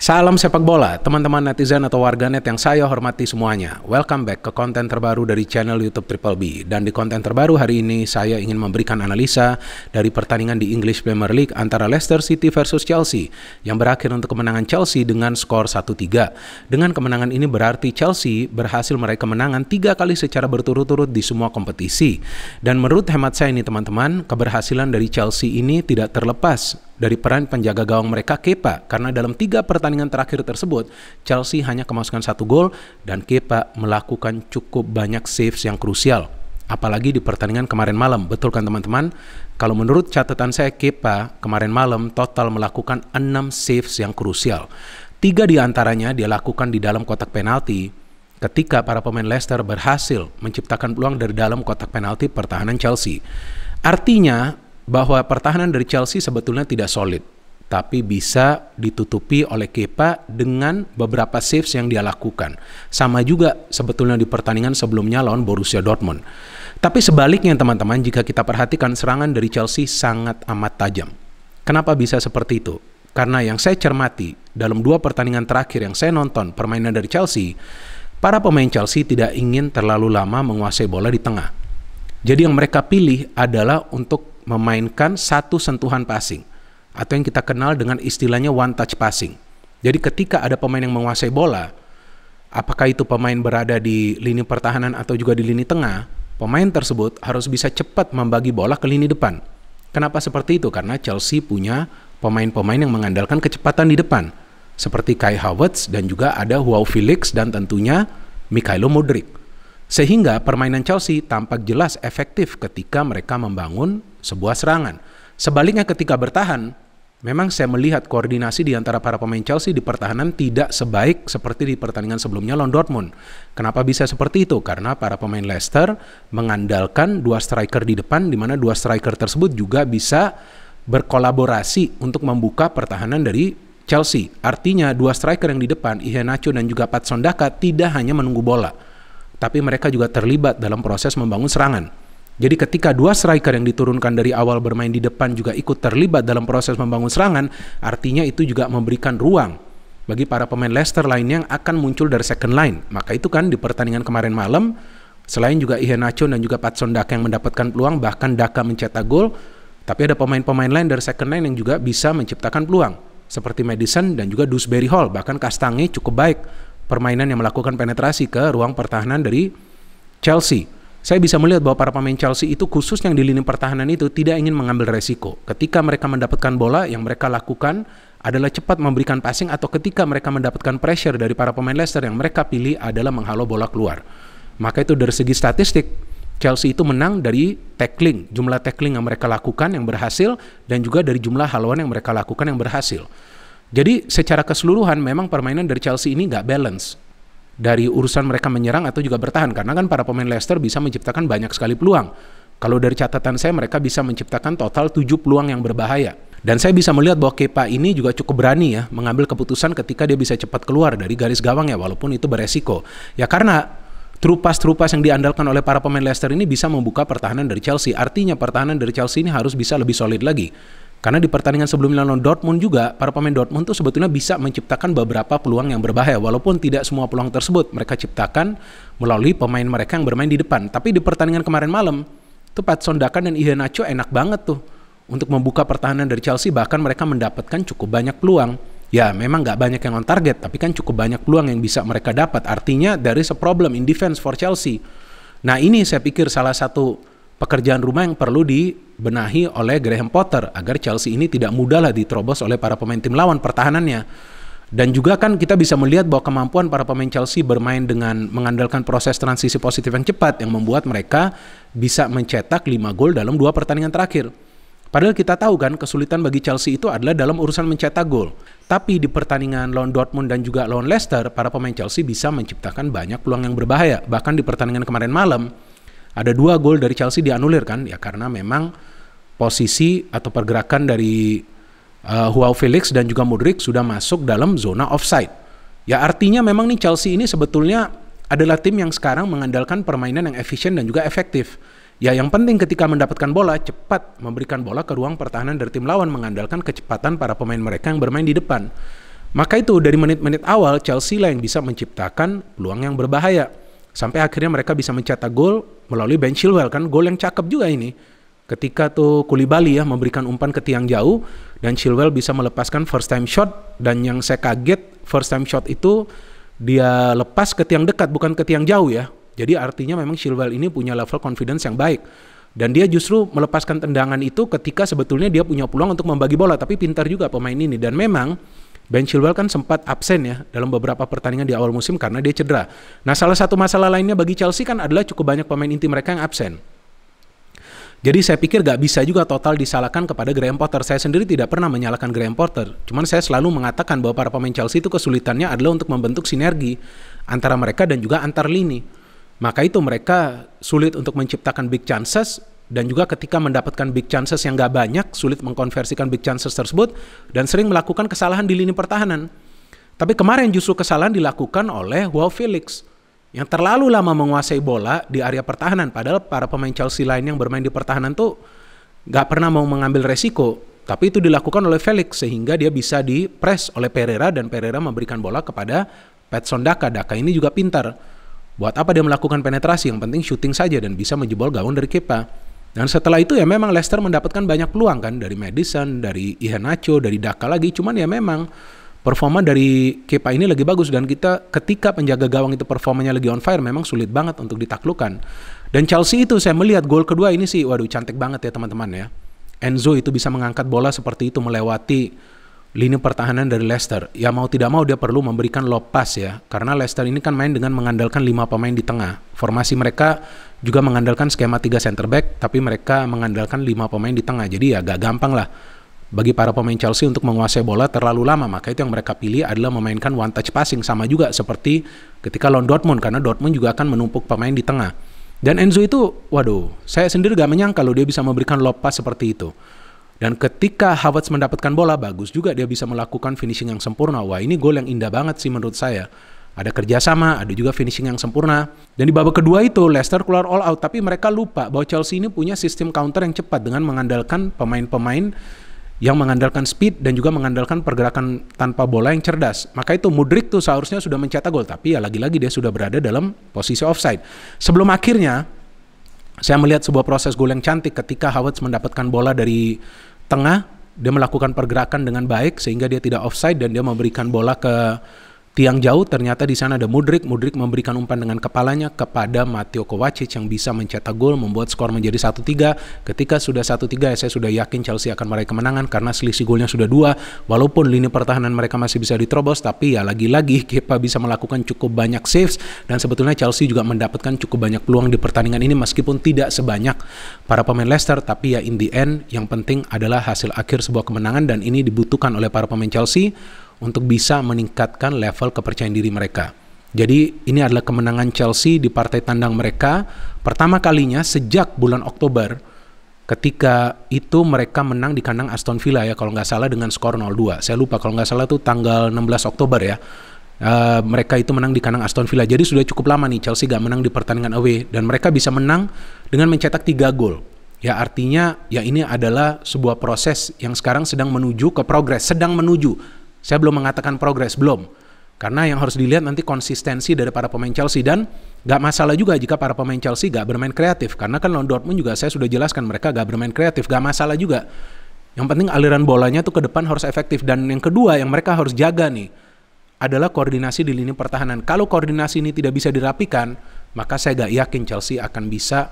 Salam sepak bola, teman-teman netizen atau warganet yang saya hormati semuanya. Welcome back ke konten terbaru dari channel YouTube Triple B. Dan di konten terbaru hari ini, saya ingin memberikan analisa dari pertandingan di English Premier League antara Leicester City versus Chelsea, yang berakhir untuk kemenangan Chelsea dengan skor 1-3. Dengan kemenangan ini berarti Chelsea berhasil meraih kemenangan tiga kali secara berturut-turut di semua kompetisi. Dan menurut hemat saya ini teman-teman, keberhasilan dari Chelsea ini tidak terlepas dari peran penjaga gawang mereka Kepa karena dalam tiga pertandingan terakhir tersebut Chelsea hanya kemasukan satu gol dan Kepa melakukan cukup banyak saves yang krusial. Apalagi di pertandingan kemarin malam, betul kan teman-teman? Kalau menurut catatan saya, Kepa kemarin malam total melakukan enam saves yang krusial. Tiga di antaranya dia lakukan di dalam kotak penalti, ketika para pemain Leicester berhasil menciptakan peluang dari dalam kotak penalti pertahanan Chelsea. Artinya, bahwa pertahanan dari Chelsea sebetulnya tidak solid, tapi bisa ditutupi oleh Kepa dengan beberapa saves yang dia lakukan. Sama juga sebetulnya di pertandingan sebelumnya lawan Borussia Dortmund. Tapi sebaliknya teman-teman, jika kita perhatikan serangan dari Chelsea sangat amat tajam. Kenapa bisa seperti itu? Karena yang saya cermati dalam dua pertandingan terakhir yang saya nonton permainan dari Chelsea, para pemain Chelsea tidak ingin terlalu lama menguasai bola di tengah. Jadi yang mereka pilih adalah untuk memainkan satu sentuhan passing atau yang kita kenal dengan istilahnya one touch passing. Jadi ketika ada pemain yang menguasai bola, apakah itu pemain berada di lini pertahanan atau juga di lini tengah, pemain tersebut harus bisa cepat membagi bola ke lini depan. Kenapa seperti itu? Karena Chelsea punya pemain-pemain yang mengandalkan kecepatan di depan, seperti Kai Havertz dan juga ada Huao Felix dan tentunya Mikhailo Modric. Sehingga permainan Chelsea tampak jelas efektif ketika mereka membangun sebuah serangan. Sebaliknya ketika bertahan, memang saya melihat koordinasi di antara para pemain Chelsea di pertahanan tidak sebaik seperti di pertandingan sebelumnya London Dortmund. Kenapa bisa seperti itu? Karena para pemain Leicester mengandalkan dua striker di depan di mana dua striker tersebut juga bisa berkolaborasi untuk membuka pertahanan dari Chelsea. Artinya dua striker yang di depan, Iheanacho dan juga Patson Daka tidak hanya menunggu bola, tapi mereka juga terlibat dalam proses membangun serangan. Jadi ketika dua striker yang diturunkan dari awal bermain di depan juga ikut terlibat dalam proses membangun serangan, artinya itu juga memberikan ruang bagi para pemain Leicester lainnya yang akan muncul dari second line. Maka itu kan di pertandingan kemarin malam, selain juga Iheanacho dan juga Patson Daka yang mendapatkan peluang, bahkan Daka mencetak gol, tapi ada pemain-pemain lain dari second line yang juga bisa menciptakan peluang, seperti Madison dan juga Dusberry Hall, bahkan Kastange cukup baik permainan yang melakukan penetrasi ke ruang pertahanan dari Chelsea. Saya bisa melihat bahwa para pemain Chelsea itu khusus yang di lini pertahanan itu tidak ingin mengambil resiko. Ketika mereka mendapatkan bola, yang mereka lakukan adalah cepat memberikan passing atau ketika mereka mendapatkan pressure dari para pemain Leicester yang mereka pilih adalah menghalau bola keluar. Maka itu dari segi statistik, Chelsea itu menang dari tackling, jumlah tackling yang mereka lakukan yang berhasil dan juga dari jumlah haluan yang mereka lakukan yang berhasil. Jadi secara keseluruhan memang permainan dari Chelsea ini nggak balance dari urusan mereka menyerang atau juga bertahan karena kan para pemain Leicester bisa menciptakan banyak sekali peluang. Kalau dari catatan saya mereka bisa menciptakan total 7 peluang yang berbahaya. Dan saya bisa melihat bahwa Kepa ini juga cukup berani ya mengambil keputusan ketika dia bisa cepat keluar dari garis gawang ya walaupun itu beresiko. Ya karena trupas-trupas yang diandalkan oleh para pemain Leicester ini bisa membuka pertahanan dari Chelsea. Artinya pertahanan dari Chelsea ini harus bisa lebih solid lagi. Karena di pertandingan sebelum lawan Dortmund juga, para pemain Dortmund tuh sebetulnya bisa menciptakan beberapa peluang yang berbahaya. Walaupun tidak semua peluang tersebut mereka ciptakan melalui pemain mereka yang bermain di depan. Tapi di pertandingan kemarin malam, tuh Patson Dakan dan Iheanacho enak banget tuh untuk membuka pertahanan dari Chelsea. Bahkan mereka mendapatkan cukup banyak peluang. Ya memang nggak banyak yang on target, tapi kan cukup banyak peluang yang bisa mereka dapat. Artinya dari is a problem in defense for Chelsea. Nah ini saya pikir salah satu pekerjaan rumah yang perlu dibenahi oleh Graham Potter agar Chelsea ini tidak mudahlah diterobos oleh para pemain tim lawan pertahanannya. Dan juga kan kita bisa melihat bahwa kemampuan para pemain Chelsea bermain dengan mengandalkan proses transisi positif yang cepat yang membuat mereka bisa mencetak 5 gol dalam dua pertandingan terakhir. Padahal kita tahu kan kesulitan bagi Chelsea itu adalah dalam urusan mencetak gol. Tapi di pertandingan lawan Dortmund dan juga lawan Leicester, para pemain Chelsea bisa menciptakan banyak peluang yang berbahaya. Bahkan di pertandingan kemarin malam, ada dua gol dari Chelsea dianulir kan ya karena memang posisi atau pergerakan dari uh, Felix dan juga Mudrik sudah masuk dalam zona offside. Ya artinya memang nih Chelsea ini sebetulnya adalah tim yang sekarang mengandalkan permainan yang efisien dan juga efektif. Ya yang penting ketika mendapatkan bola, cepat memberikan bola ke ruang pertahanan dari tim lawan mengandalkan kecepatan para pemain mereka yang bermain di depan. Maka itu dari menit-menit awal Chelsea lah yang bisa menciptakan peluang yang berbahaya. Sampai akhirnya mereka bisa mencetak gol melalui Ben Chilwell kan, gol yang cakep juga ini. Ketika tuh Kulibali ya memberikan umpan ke tiang jauh dan Chilwell bisa melepaskan first time shot dan yang saya kaget first time shot itu dia lepas ke tiang dekat bukan ke tiang jauh ya. Jadi artinya memang Chilwell ini punya level confidence yang baik dan dia justru melepaskan tendangan itu ketika sebetulnya dia punya peluang untuk membagi bola tapi pintar juga pemain ini dan memang Ben Chilwell kan sempat absen ya dalam beberapa pertandingan di awal musim karena dia cedera. Nah, salah satu masalah lainnya bagi Chelsea kan adalah cukup banyak pemain inti mereka yang absen. Jadi saya pikir gak bisa juga total disalahkan kepada Graham Potter. Saya sendiri tidak pernah menyalahkan Graham Potter. Cuman saya selalu mengatakan bahwa para pemain Chelsea itu kesulitannya adalah untuk membentuk sinergi antara mereka dan juga antar lini. Maka itu mereka sulit untuk menciptakan big chances dan juga ketika mendapatkan big chances yang gak banyak, sulit mengkonversikan big chances tersebut, dan sering melakukan kesalahan di lini pertahanan. Tapi kemarin justru kesalahan dilakukan oleh Wow Felix yang terlalu lama menguasai bola di area pertahanan. Padahal para pemain Chelsea lain yang bermain di pertahanan tuh gak pernah mau mengambil resiko. Tapi itu dilakukan oleh Felix sehingga dia bisa di press oleh Pereira dan Pereira memberikan bola kepada Petson Daka. Daka ini juga pintar. Buat apa dia melakukan penetrasi? Yang penting shooting saja dan bisa menjebol gawang dari Kepa. Dan setelah itu ya memang Leicester mendapatkan banyak peluang kan dari Madison, dari Ihenacho, dari Daka lagi. Cuman ya memang performa dari Kepa ini lagi bagus dan kita ketika penjaga gawang itu performanya lagi on fire memang sulit banget untuk ditaklukkan. Dan Chelsea itu saya melihat gol kedua ini sih waduh cantik banget ya teman-teman ya. Enzo itu bisa mengangkat bola seperti itu melewati lini pertahanan dari Leicester. Ya mau tidak mau dia perlu memberikan lopas ya. Karena Leicester ini kan main dengan mengandalkan lima pemain di tengah. Formasi mereka juga mengandalkan skema 3 center back tapi mereka mengandalkan 5 pemain di tengah. Jadi ya gampang lah bagi para pemain Chelsea untuk menguasai bola terlalu lama. Maka itu yang mereka pilih adalah memainkan one touch passing sama juga seperti ketika lawan Dortmund karena Dortmund juga akan menumpuk pemain di tengah. Dan Enzo itu, waduh, saya sendiri gak menyangka loh dia bisa memberikan lopas seperti itu. Dan ketika Havertz mendapatkan bola, bagus juga dia bisa melakukan finishing yang sempurna. Wah, ini gol yang indah banget sih menurut saya ada kerjasama, ada juga finishing yang sempurna. Dan di babak kedua itu Leicester keluar all out, tapi mereka lupa bahwa Chelsea ini punya sistem counter yang cepat dengan mengandalkan pemain-pemain yang mengandalkan speed dan juga mengandalkan pergerakan tanpa bola yang cerdas. Maka itu Mudrik tuh seharusnya sudah mencetak gol, tapi ya lagi-lagi dia sudah berada dalam posisi offside. Sebelum akhirnya, saya melihat sebuah proses gol yang cantik ketika Havertz mendapatkan bola dari tengah, dia melakukan pergerakan dengan baik sehingga dia tidak offside dan dia memberikan bola ke Tiang jauh ternyata di sana ada Mudrik. Mudrik memberikan umpan dengan kepalanya kepada Matteo Kovacic yang bisa mencetak gol membuat skor menjadi 1-3. Ketika sudah 1-3 ya saya sudah yakin Chelsea akan meraih kemenangan karena selisih golnya sudah dua. Walaupun lini pertahanan mereka masih bisa diterobos tapi ya lagi-lagi Kepa bisa melakukan cukup banyak saves dan sebetulnya Chelsea juga mendapatkan cukup banyak peluang di pertandingan ini meskipun tidak sebanyak para pemain Leicester tapi ya in the end yang penting adalah hasil akhir sebuah kemenangan dan ini dibutuhkan oleh para pemain Chelsea untuk bisa meningkatkan level kepercayaan diri mereka. Jadi ini adalah kemenangan Chelsea di partai tandang mereka pertama kalinya sejak bulan Oktober ketika itu mereka menang di kandang Aston Villa ya kalau nggak salah dengan skor 0-2. Saya lupa kalau nggak salah itu tanggal 16 Oktober ya. Uh, mereka itu menang di kandang Aston Villa. Jadi sudah cukup lama nih Chelsea gak menang di pertandingan away dan mereka bisa menang dengan mencetak 3 gol. Ya artinya ya ini adalah sebuah proses yang sekarang sedang menuju ke progres, sedang menuju saya belum mengatakan progres, belum. Karena yang harus dilihat nanti konsistensi dari para pemain Chelsea dan gak masalah juga jika para pemain Chelsea gak bermain kreatif. Karena kan London Dortmund juga saya sudah jelaskan mereka gak bermain kreatif, gak masalah juga. Yang penting aliran bolanya tuh ke depan harus efektif dan yang kedua yang mereka harus jaga nih adalah koordinasi di lini pertahanan. Kalau koordinasi ini tidak bisa dirapikan, maka saya gak yakin Chelsea akan bisa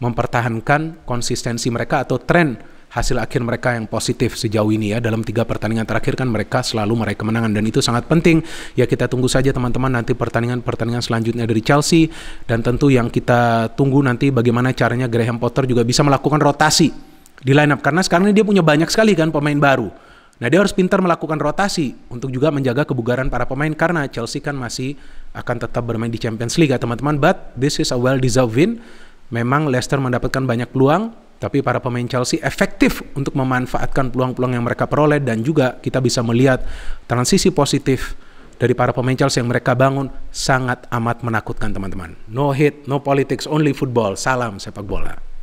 mempertahankan konsistensi mereka atau tren hasil akhir mereka yang positif sejauh ini ya dalam tiga pertandingan terakhir kan mereka selalu meraih kemenangan dan itu sangat penting ya kita tunggu saja teman-teman nanti pertandingan-pertandingan selanjutnya dari Chelsea dan tentu yang kita tunggu nanti bagaimana caranya Graham Potter juga bisa melakukan rotasi di lineup karena sekarang ini dia punya banyak sekali kan pemain baru Nah dia harus pintar melakukan rotasi untuk juga menjaga kebugaran para pemain karena Chelsea kan masih akan tetap bermain di Champions League ya teman-teman. But this is a well-deserved win. Memang Leicester mendapatkan banyak peluang tapi para pemain Chelsea efektif untuk memanfaatkan peluang-peluang yang mereka peroleh dan juga kita bisa melihat transisi positif dari para pemain Chelsea yang mereka bangun sangat amat menakutkan teman-teman. No hit, no politics, only football. Salam sepak bola.